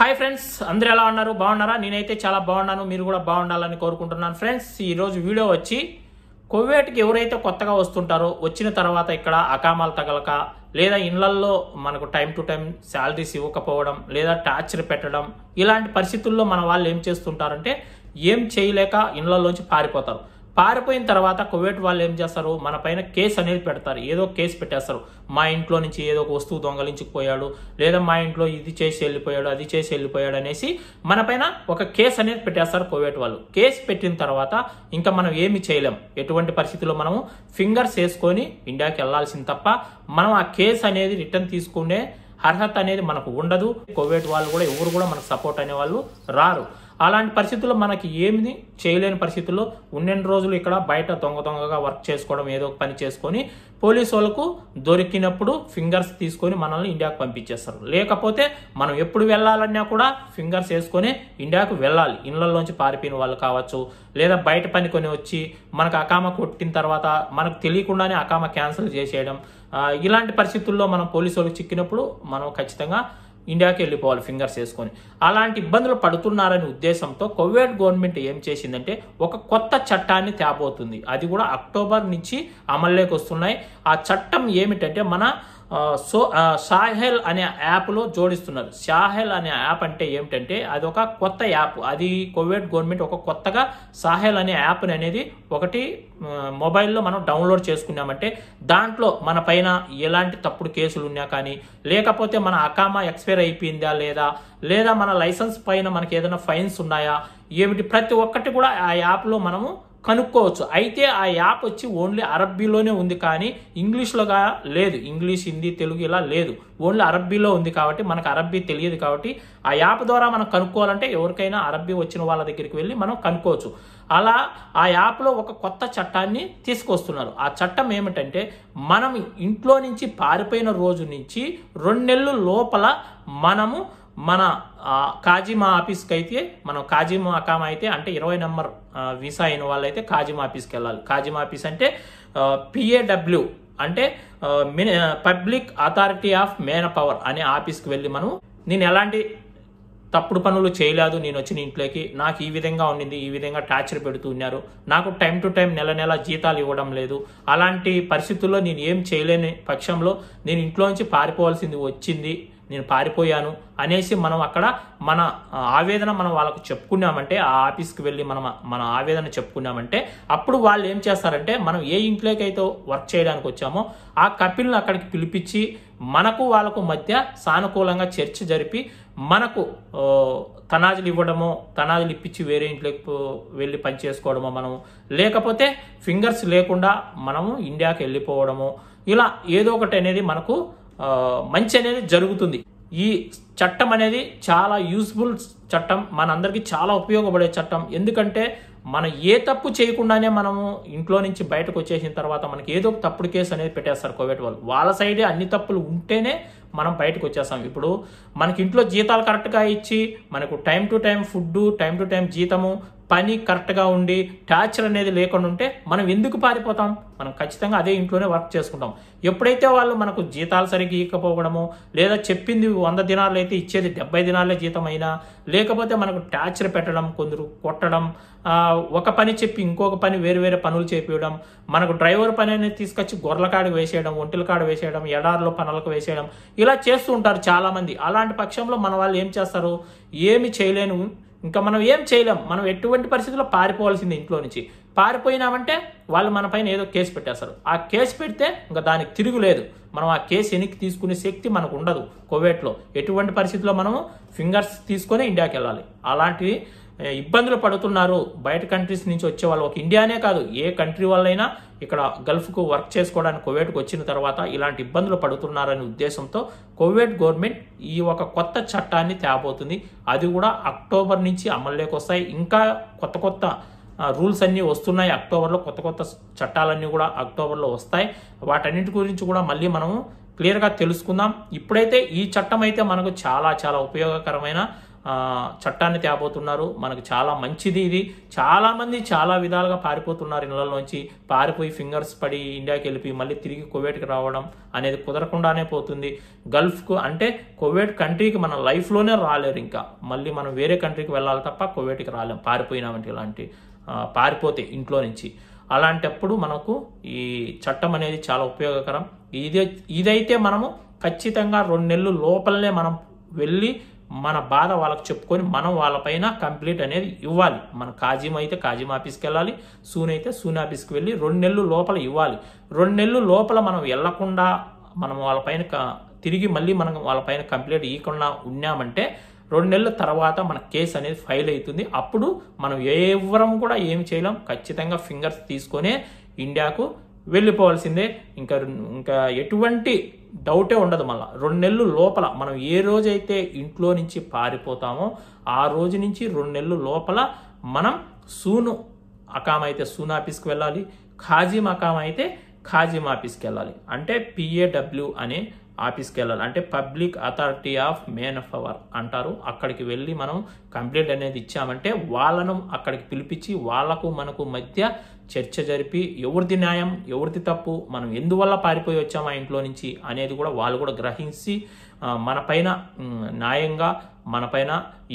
hi friends అందరూ ఎలా ఉన్నారు బాగున్నారా నేనైతే చాలా బాగున్నాను మీరు కూడా బాగుండాలని కోరుకుంటున్నాను ఫ్రెండ్స్ ఈరోజు వీడియో వచ్చి కొవ్వేటికి ఎవరైతే కొత్తగా వస్తుంటారో వచ్చిన తర్వాత ఇక్కడ అకామాలు తగలక లేదా ఇళ్లల్లో మనకు టైం టు టైం శాలరీస్ ఇవ్వకపోవడం లేదా టార్చర్ పెట్టడం ఇలాంటి పరిస్థితుల్లో మన వాళ్ళు ఏం చేస్తుంటారంటే ఏం చేయలేక ఇళ్లలోంచి పారిపోతారు పారిపోయిన తర్వాత కువైట్ వాళ్ళు ఏం చేస్తారు మన పైన కేసు అనేది పెడతారు ఏదో కేసు పెట్టేస్తారు మా ఇంట్లో నుంచి ఏదో ఒక వస్తువు దొంగలించుకుపోయాడు లేదా మా ఇంట్లో ఇది చేసి వెళ్ళిపోయాడు అది చేసి వెళ్ళిపోయాడు అనేసి మన పైన ఒక కేసు అనేది పెట్టేస్తారు కువైట్ వాళ్ళు కేసు పెట్టిన తర్వాత ఇంకా మనం ఏమి చేయలేం ఎటువంటి పరిస్థితుల్లో మనము ఫింగర్స్ వేసుకొని ఇండియాకి వెళ్ళాల్సింది తప్ప మనం ఆ కేసు అనేది రిటర్న్ తీసుకునే అర్హత అనేది మనకు ఉండదు కోవిడ్ వాళ్ళు కూడా ఎవరు కూడా మనకు సపోర్ట్ అనే వాళ్ళు రారు అలాంటి పరిస్థితుల్లో మనకి ఏమి చేయలేని పరిస్థితుల్లో ఉన్నెన్ని రోజులు ఇక్కడ బయట దొంగ దొంగగా వర్క్ చేసుకోవడం ఏదో ఒక పని చేసుకొని పోలీసు వాళ్ళకు దొరికినప్పుడు ఫింగర్స్ తీసుకొని మనల్ని ఇండియాకు పంపించేస్తారు లేకపోతే మనం ఎప్పుడు వెళ్ళాలన్నా కూడా ఫింగర్స్ వేసుకొని ఇండియాకు వెళ్ళాలి ఇళ్లలోంచి పారిపోయిన వాళ్ళు కావచ్చు లేదా బయట పనికొని వచ్చి మనకు అకామ కొట్టిన తర్వాత మనకు తెలియకుండానే అకామ క్యాన్సిల్ చేసేయడం ఇలాంటి పరిస్థితుల్లో మనం పోలీసు వాళ్ళకి చిక్కినప్పుడు మనం ఖచ్చితంగా ఇండియాకి వెళ్ళిపోవాలి ఫింగర్స్ వేసుకొని అలాంటి ఇబ్బందులు పడుతున్నారనే ఉద్దేశంతో కోవిడ్ గవర్నమెంట్ ఏం చేసిందంటే ఒక కొత్త చట్టాన్ని తేబోతుంది అది కూడా అక్టోబర్ నుంచి అమల్లోకి వస్తున్నాయి ఆ చట్టం ఏమిటంటే మన సో షాహెల్ అనే యాప్లో జోడిస్తున్నారు షాహెల్ అనే యాప్ అంటే ఏమిటంటే అది ఒక కొత్త యాప్ అది కోవిడ్ గవర్నమెంట్ ఒక కొత్తగా సాహెల్ అనే యాప్ అనేది ఒకటి మొబైల్లో మనం డౌన్లోడ్ చేసుకున్నామంటే దాంట్లో మన పైన ఎలాంటి తప్పుడు కేసులు ఉన్నా కానీ లేకపోతే మన అకామా ఎక్స్పైర్ అయిపోయిందా లేదా లేదా మన లైసెన్స్ పైన మనకి ఏదైనా ఫైన్స్ ఉన్నాయా ఏమిటి ప్రతి ఒక్కటి కూడా ఆ యాప్లో మనము కనుక్కోవచ్చు అయితే ఆ యాప్ వచ్చి ఓన్లీ అరబ్బీలోనే ఉంది కానీ ఇంగ్లీష్లోగా లేదు ఇంగ్లీష్ హిందీ తెలుగు ఇలా లేదు ఓన్లీ అరబ్బీలో ఉంది కాబట్టి మనకు అరబ్బీ తెలియదు కాబట్టి ఆ యాప్ ద్వారా మనం కనుక్కోవాలంటే ఎవరికైనా అరబ్బీ వచ్చిన వాళ్ళ దగ్గరికి వెళ్ళి మనం కనుక్కోవచ్చు అలా ఆ యాప్లో ఒక కొత్త చట్టాన్ని తీసుకొస్తున్నారు ఆ చట్టం ఏమిటంటే మనం ఇంట్లో నుంచి పారిపోయిన రోజు నుంచి రెండు నెలలు లోపల మనము మన కాజీమా ఆఫీస్కి అయితే మనం కాజీమా అకామ అయితే అంటే ఇరవై నెంబర్ వీసా అయిన వాళ్ళైతే కాజీమా ఆఫీస్కి వెళ్ళాలి కాజిమా ఆఫీస్ అంటే పిఏడబ్ల్యూ అంటే public authority of man power అనే ఆఫీస్కి వెళ్ళి మనం నేను ఎలాంటి తప్పుడు పనులు చేయలేదు నేను వచ్చిన ఇంట్లోకి నాకు ఈ విధంగా ఉండింది ఈ విధంగా టార్చర్ పెడుతూ ఉన్నారు నాకు టైం టు టైం నెల నెల జీతాలు ఇవ్వడం లేదు అలాంటి పరిస్థితుల్లో నేను ఏం చేయలేని పక్షంలో నేను ఇంట్లో నుంచి పారిపోవాల్సింది వచ్చింది నేను పారిపోయాను అనేసి మనం అక్కడ మన ఆవేదన మనం వాళ్ళకు చెప్పుకున్నామంటే ఆ ఆఫీస్కి వెళ్ళి మనం మన ఆవేదన చెప్పుకున్నామంటే అప్పుడు వాళ్ళు ఏం చేస్తారంటే మనం ఏ ఇంట్లోకైతే వర్క్ చేయడానికి వచ్చామో ఆ కపిల్ని అక్కడికి పిలిపించి మనకు వాళ్ళకు మధ్య సానుకూలంగా చర్చ జరిపి మనకు తనాజులు ఇవ్వడమో తనాజులు ఇప్పించి వేరే ఇంట్లోకి వెళ్ళి పనిచేసుకోవడమో మనము లేకపోతే ఫింగర్స్ లేకుండా మనము ఇండియాకి వెళ్ళిపోవడము ఇలా ఏదో ఒకటి అనేది మనకు మంచి అనేది జరుగుతుంది ఈ చట్టం అనేది చాలా యూస్ఫుల్ చట్టం మనందరికీ చాలా ఉపయోగపడే చట్టం ఎందుకంటే మనం ఏ తప్పు చేయకుండానే మనము ఇంట్లో నుంచి బయటకు వచ్చేసిన తర్వాత మనకి ఏదో ఒక తప్పుడు కేసు అనేది పెట్టేస్తారు కోవిడ్ వాళ్ళు వాళ్ళ సైడే అన్ని తప్పులు ఉంటేనే మనం బయటకు వచ్చేస్తాం ఇప్పుడు మనకి ఇంట్లో జీతాలు కరెక్ట్గా ఇచ్చి మనకు time to time food time to time జీతము పని కరెక్ట్గా ఉండి టార్చర్ అనేది లేకుండా ఉంటే మనం ఎందుకు పారిపోతాం మనం ఖచ్చితంగా అదే ఇంట్లోనే వర్క్ చేసుకుంటాం ఎప్పుడైతే వాళ్ళు మనకు జీతాలు సరిగ్గా ఇవ్వకపోవడము లేదా చెప్పింది వంద దినాలు అయితే ఇచ్చేది డెబ్బై దినాలే జీతం అయినా లేకపోతే మనకు టార్చర్ పెట్టడం కొందరు కొట్టడం ఒక పని చెప్పి ఇంకొక పని వేరు వేరే పనులు చేపించడం మనకు డ్రైవర్ పని అనేది తీసుకొచ్చి గొర్రెల కాడ వేసేయడం ఒంటిల కాడ వేసేయడం ఎడార్లో పనులకు వేసేయడం ఇలా చేస్తూ ఉంటారు చాలామంది అలాంటి పక్షంలో మన వాళ్ళు ఏం చేస్తారు ఏమి చేయలేను ఇంకా మనం ఏం చేయలేం మనం ఎటువంటి పరిస్థితుల్లో పారిపోవాల్సింది ఇంట్లో నుంచి పారిపోయినామంటే వాళ్ళు మన పైన ఏదో కేసు పెట్టేస్తారు ఆ కేసు పెడితే ఇంకా దానికి తిరుగులేదు మనం ఆ కేసు వెనక్కి తీసుకునే శక్తి మనకు ఉండదు కోవేట్లో ఎటువంటి పరిస్థితుల్లో మనము ఫింగర్స్ తీసుకొని ఇండియాకి వెళ్ళాలి అలాంటివి ఇబ్బందులు పడుతున్నారు బయట కంట్రీస్ నుంచి వచ్చే వాళ్ళు ఒక ఇండియానే కాదు ఏ కంట్రీ వాళ్ళైనా ఇక్కడ గల్ఫ్కు వర్క్ చేసుకోవడానికి కువైట్కి వచ్చిన తర్వాత ఇలాంటి ఇబ్బందులు పడుతున్నారనే ఉద్దేశంతో కోవేట్ గవర్నమెంట్ ఈ ఒక కొత్త చట్టాన్ని తేబోతుంది అది కూడా అక్టోబర్ నుంచి అమల్లోకి వస్తాయి ఇంకా కొత్త కొత్త రూల్స్ అన్నీ వస్తున్నాయి అక్టోబర్లో కొత్త కొత్త చట్టాలన్నీ కూడా అక్టోబర్లో వస్తాయి వాటన్నిటి గురించి కూడా మళ్ళీ మనము క్లియర్గా తెలుసుకుందాం ఇప్పుడైతే ఈ చట్టం అయితే మనకు చాలా చాలా ఉపయోగకరమైన చట్టాన్ని తేపోతున్నారు మనకు చాలా మంచిది ఇది చాలామంది చాలా విధాలుగా పారిపోతున్నారు ఇళ్లలోంచి పారిపోయి ఫింగర్స్ పడి ఇండియాకి వెళ్ళిపోయి మళ్ళీ తిరిగి కోవేట్కి రావడం అనేది కుదరకుండానే పోతుంది గల్ఫ్కు అంటే కోవేట్ కంట్రీకి మన లైఫ్లోనే రాలేరు ఇంకా మళ్ళీ మనం వేరే కంట్రీకి వెళ్ళాలి తప్ప కువైట్కి రాలేం వంటి ఇలాంటి పారిపోతే ఇంట్లో నుంచి అలాంటప్పుడు మనకు ఈ చట్టం అనేది చాలా ఉపయోగకరం ఇదే ఇదైతే మనము ఖచ్చితంగా రెండు నెలలు లోపలనే మనం వెళ్ళి మన బాధ వాళ్ళకి చెప్పుకొని మనం వాళ్ళపైన కంప్లీట్ అనేది ఇవ్వాలి మన కాజీం అయితే కాజీం ఆఫీస్కి వెళ్ళాలి సూన్ అయితే సూన్ ఆఫీస్కి వెళ్ళి రెండు నెలలు లోపల ఇవ్వాలి రెండు నెలలు లోపల మనం వెళ్లకుండా మనం వాళ్ళపైన తిరిగి మళ్ళీ మనం వాళ్ళపైన కంప్లీట్ ఇవ్వకుండా ఉన్నామంటే రెండు నెలల తర్వాత మన కేసు అనేది ఫైల్ అవుతుంది అప్పుడు మనం ఎవరం కూడా ఏమి చేయలేం ఖచ్చితంగా ఫింగర్స్ తీసుకొనే ఇండియాకు వెళ్ళిపోవాల్సిందే ఇంకా ఇంకా ఎటువంటి డౌటే ఉండదు మళ్ళీ రెండు నెలలు లోపల మనం ఏ రోజైతే ఇంట్లో నుంచి పారిపోతామో ఆ రోజు నుంచి రెండు నెలలు లోపల మనం సూను అకామ అయితే సూన్ ఆఫీస్కి వెళ్ళాలి ఖాజీమ్ అకామ అయితే ఖాజీమ్ ఆఫీస్కి వెళ్ళాలి అంటే పిఏడబ్ల్యూ అనే ఆఫీస్కి వెళ్ళాలి అంటే public authority of man of our అంటారు అక్కడికి వెళ్ళి మనం కంప్లైంట్ అనేది ఇచ్చామంటే వాళ్ళను అక్కడికి పిలిపించి వాళ్ళకు మనకు మధ్య చర్చ జరిపి ఎవరిది న్యాయం ఎవరిది తప్పు మనం ఎందువల్ల పారిపోయి వచ్చామా ఇంట్లో నుంచి అనేది కూడా వాళ్ళు కూడా గ్రహించి మన పైన న్యాయంగా మన పైన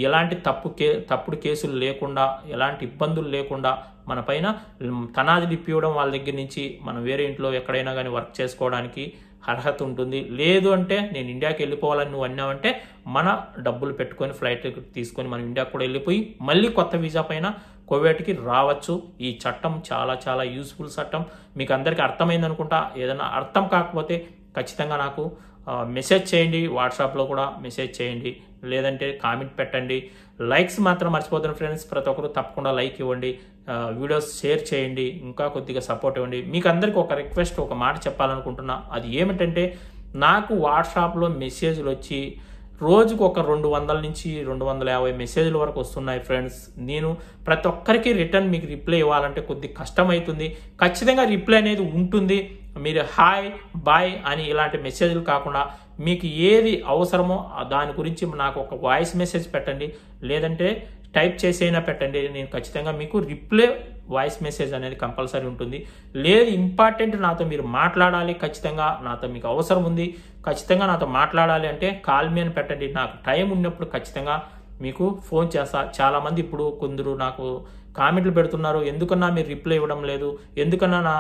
ఎలాంటి తప్పు కే తప్పుడు కేసులు లేకుండా ఎలాంటి ఇబ్బందులు లేకుండా మన పైన తనాది ఇప్పివ్వడం వాళ్ళ దగ్గర నుంచి మనం వేరే ఇంట్లో ఎక్కడైనా కానీ వర్క్ చేసుకోవడానికి అర్హత ఉంటుంది లేదు అంటే నేను ఇండియాకి వెళ్ళిపోవాలని నువ్వు అన్నావంటే మన డబ్బులు పెట్టుకొని ఫ్లైట్ తీసుకొని మనం ఇండియాకి కూడా వెళ్ళిపోయి మళ్ళీ కొత్త వీసా పైన కోవిడ్కి రావచ్చు ఈ చట్టం చాలా చాలా యూస్ఫుల్ చట్టం మీకు అందరికీ అర్థమైంది అనుకుంటా ఏదైనా అర్థం కాకపోతే ఖచ్చితంగా నాకు మెసేజ్ చేయండి వాట్సాప్లో కూడా మెసేజ్ చేయండి లేదంటే కామెంట్ పెట్టండి లైక్స్ మాత్రం మర్చిపోతున్నారు ఫ్రెండ్స్ ప్రతి ఒక్కరు తప్పకుండా లైక్ ఇవ్వండి వీడియోస్ షేర్ చేయండి ఇంకా కొద్దిగా సపోర్ట్ ఇవ్వండి మీకు అందరికీ ఒక రిక్వెస్ట్ ఒక మాట చెప్పాలనుకుంటున్నా అది ఏమిటంటే నాకు వాట్సాప్లో మెసేజ్లు వచ్చి రోజుకు ఒక రెండు వందల నుంచి రెండు వందల యాభై మెసేజ్ల వరకు వస్తున్నాయి ఫ్రెండ్స్ నేను ప్రతి ఒక్కరికి రిటర్న్ మీకు రిప్లై ఇవ్వాలంటే కొద్ది కష్టమవుతుంది ఖచ్చితంగా రిప్లై అనేది ఉంటుంది మీరు హాయ్ బాయ్ అని ఇలాంటి మెసేజ్లు కాకుండా మీకు ఏది అవసరమో దాని గురించి నాకు ఒక వాయిస్ మెసేజ్ పెట్టండి లేదంటే టైప్ చేసైనా పెట్టండి నేను ఖచ్చితంగా మీకు రిప్లై వాయిస్ మెసేజ్ అనేది కంపల్సరీ ఉంటుంది లేదు ఇంపార్టెంట్ నాతో మీరు మాట్లాడాలి ఖచ్చితంగా నాతో మీకు అవసరం ఉంది ఖచ్చితంగా నాతో మాట్లాడాలి అంటే కాల్ మీ అని పెట్టండి నాకు టైం ఉన్నప్పుడు ఖచ్చితంగా మీకు ఫోన్ చేస్తా చాలామంది ఇప్పుడు కొందరు నాకు కామెంట్లు పెడుతున్నారు ఎందుకన్నా మీరు రిప్లై ఇవ్వడం లేదు ఎందుకన్నా నా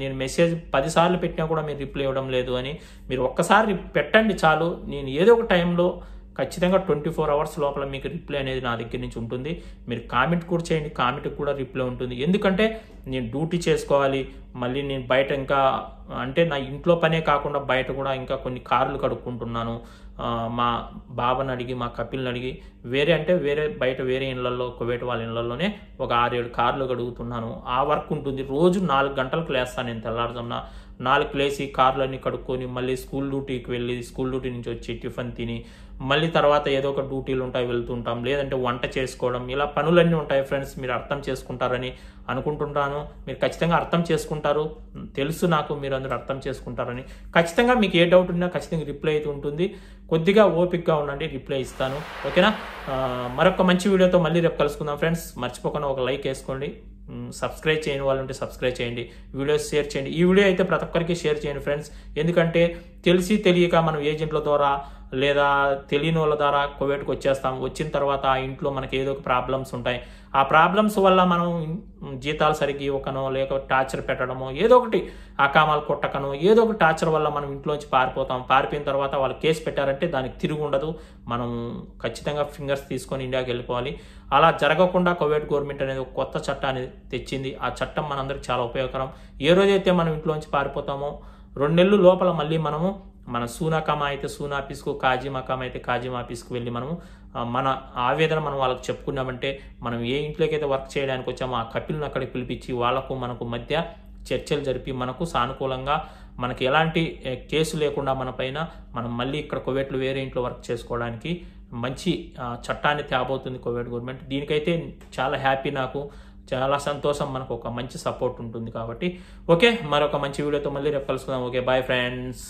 నేను మెసేజ్ పదిసార్లు పెట్టినా కూడా మీరు రిప్లై ఇవ్వడం లేదు అని మీరు ఒక్కసారి పెట్టండి చాలు నేను ఏదో ఒక టైంలో ఖచ్చితంగా ట్వంటీ ఫోర్ అవర్స్ లోపల మీకు రిప్లై అనేది నా దగ్గర నుంచి ఉంటుంది మీరు కామెంట్ కూడా చేయండి కామెంట్కి కూడా రిప్లై ఉంటుంది ఎందుకంటే నేను డ్యూటీ చేసుకోవాలి మళ్ళీ నేను బయట ఇంకా అంటే నా ఇంట్లో పనే కాకుండా బయట కూడా ఇంకా కొన్ని కార్లు కడుక్కుంటున్నాను మా బాబాని అడిగి మా కపిల్ని అడిగి వేరే అంటే వేరే బయట వేరే ఇళ్లలో కువేట్ వాళ్ళ ఇళ్లలోనే ఒక ఆరు ఏడు కార్లు గడుగుతున్నాను ఆ వర్క్ ఉంటుంది రోజు నాలుగు గంటలకు లేస్తాను నేను తెల్లారుజామున నాలుగు లేసి కార్లన్నీ కడుక్కొని మళ్ళీ స్కూల్ డ్యూటీకి వెళ్ళి స్కూల్ డ్యూటీ నుంచి వచ్చి టిఫిన్ తిని మళ్ళీ తర్వాత ఏదో ఒక డ్యూటీలు ఉంటాయి వెళ్తుంటాం లేదంటే వంట చేసుకోవడం ఇలా పనులన్నీ ఉంటాయి ఫ్రెండ్స్ మీరు అర్థం చేసుకుంటారని అనుకుంటుంటాను మీరు ఖచ్చితంగా అర్థం చేసుకుంటారు తెలుసు నాకు మీరు అందరూ అర్థం చేసుకుంటారని ఖచ్చితంగా మీకు ఏ డౌట్ ఉన్నా ఖచ్చితంగా రిప్లై అయితే ఉంటుంది కొద్దిగా ఓపిక్గా ఉండండి రిప్లై ఇస్తాను ఓకేనా మరొక మంచి వీడియోతో మళ్ళీ రేపు కలుసుకుందాం ఫ్రెండ్స్ మర్చిపోకుండా ఒక లైక్ వేసుకోండి సబ్స్క్రైబ్ చేయని వాళ్ళు ఉంటే సబ్స్క్రైబ్ చేయండి వీడియోస్ షేర్ చేయండి ఈ వీడియో అయితే ప్రతి ఒక్కరికి షేర్ చేయండి ఫ్రెండ్స్ ఎందుకంటే తెలిసి తెలియక మనం ఏజెంట్ల ద్వారా లేదా తెలియని వాళ్ళ ద్వారా కువైట్కి వచ్చేస్తాం వచ్చిన తర్వాత ఆ ఇంట్లో మనకి ఏదో ఒక ప్రాబ్లమ్స్ ఉంటాయి ఆ ప్రాబ్లమ్స్ వల్ల మనం జీతాలు సరిగ్గా ఇవ్వకనో లేక టార్చర్ పెట్టడమో ఏదో ఒకటి అకామాలు కొట్టకనో ఏదో ఒక టార్చర్ వల్ల మనం ఇంట్లోంచి పారిపోతాం పారిపోయిన తర్వాత వాళ్ళు కేసు పెట్టారంటే దానికి తిరిగి ఉండదు మనం ఖచ్చితంగా ఫింగర్స్ తీసుకొని ఇండియాకి వెళ్ళిపోవాలి అలా జరగకుండా కోవిడ్ గవర్నమెంట్ అనేది ఒక కొత్త చట్టాన్ని తెచ్చింది ఆ చట్టం మనందరికి చాలా ఉపయోగకరం ఏ రోజైతే మనం ఇంట్లోంచి పారిపోతామో రెండు నెలలు లోపల మళ్ళీ మనము మన సూనాకామా అయితే సూనా ఆఫీస్కు కాజీ అయితే కాజీమా ఆఫీస్కు వెళ్ళి మనము మన ఆవేదన మనం వాళ్ళకి చెప్పుకున్నామంటే మనం ఏ ఇంట్లోకైతే వర్క్ చేయడానికి వచ్చామో ఆ కపిల్ని అక్కడికి పిలిపించి వాళ్ళకు మనకు మధ్య చర్చలు జరిపి మనకు సానుకూలంగా మనకి ఎలాంటి కేసు లేకుండా మన పైన మనం మళ్ళీ ఇక్కడ కువైట్లో వేరే ఇంట్లో వర్క్ చేసుకోవడానికి మంచి చట్టాన్ని తేబోతుంది కోవిడ్ గవర్నమెంట్ దీనికైతే చాలా హ్యాపీ నాకు చాలా సంతోషం మనకు ఒక మంచి సపోర్ట్ ఉంటుంది కాబట్టి ఓకే మరొక మంచి వీడియోతో మళ్ళీ రేపు కలుసుకుందాం ఓకే బాయ్ ఫ్రెండ్స్